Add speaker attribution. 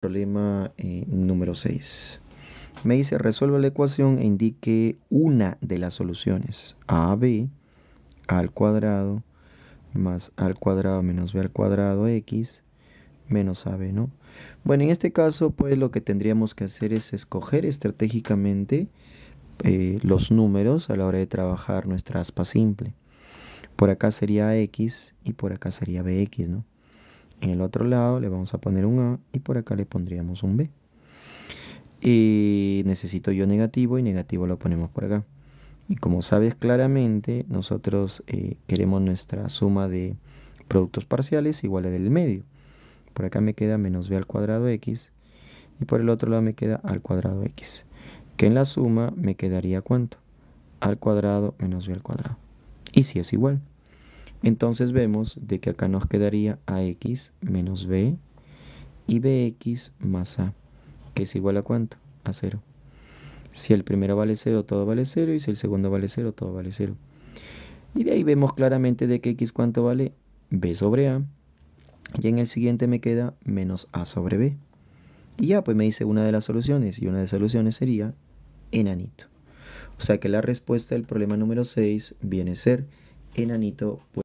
Speaker 1: Problema eh, número 6. Me dice, resuelva la ecuación e indique una de las soluciones. AB al cuadrado más al cuadrado menos b al cuadrado x menos AB, ¿no? Bueno, en este caso, pues lo que tendríamos que hacer es escoger estratégicamente eh, los números a la hora de trabajar nuestra aspa simple. Por acá sería x y por acá sería bx, ¿no? En el otro lado le vamos a poner un A y por acá le pondríamos un B. Y necesito yo negativo y negativo lo ponemos por acá. Y como sabes claramente, nosotros eh, queremos nuestra suma de productos parciales igual a del medio. Por acá me queda menos b al cuadrado x y por el otro lado me queda al cuadrado x. Que en la suma me quedaría cuánto? Al cuadrado menos b al cuadrado. Y si es igual. Entonces vemos de que acá nos quedaría ax menos b y bx más a, que es igual a cuánto? A 0. Si el primero vale 0, todo vale 0, y si el segundo vale 0, todo vale 0. Y de ahí vemos claramente de que x cuánto vale b sobre a, y en el siguiente me queda menos a sobre b. Y ya, pues me dice una de las soluciones, y una de las soluciones sería enanito. O sea que la respuesta del problema número 6 viene a ser enanito.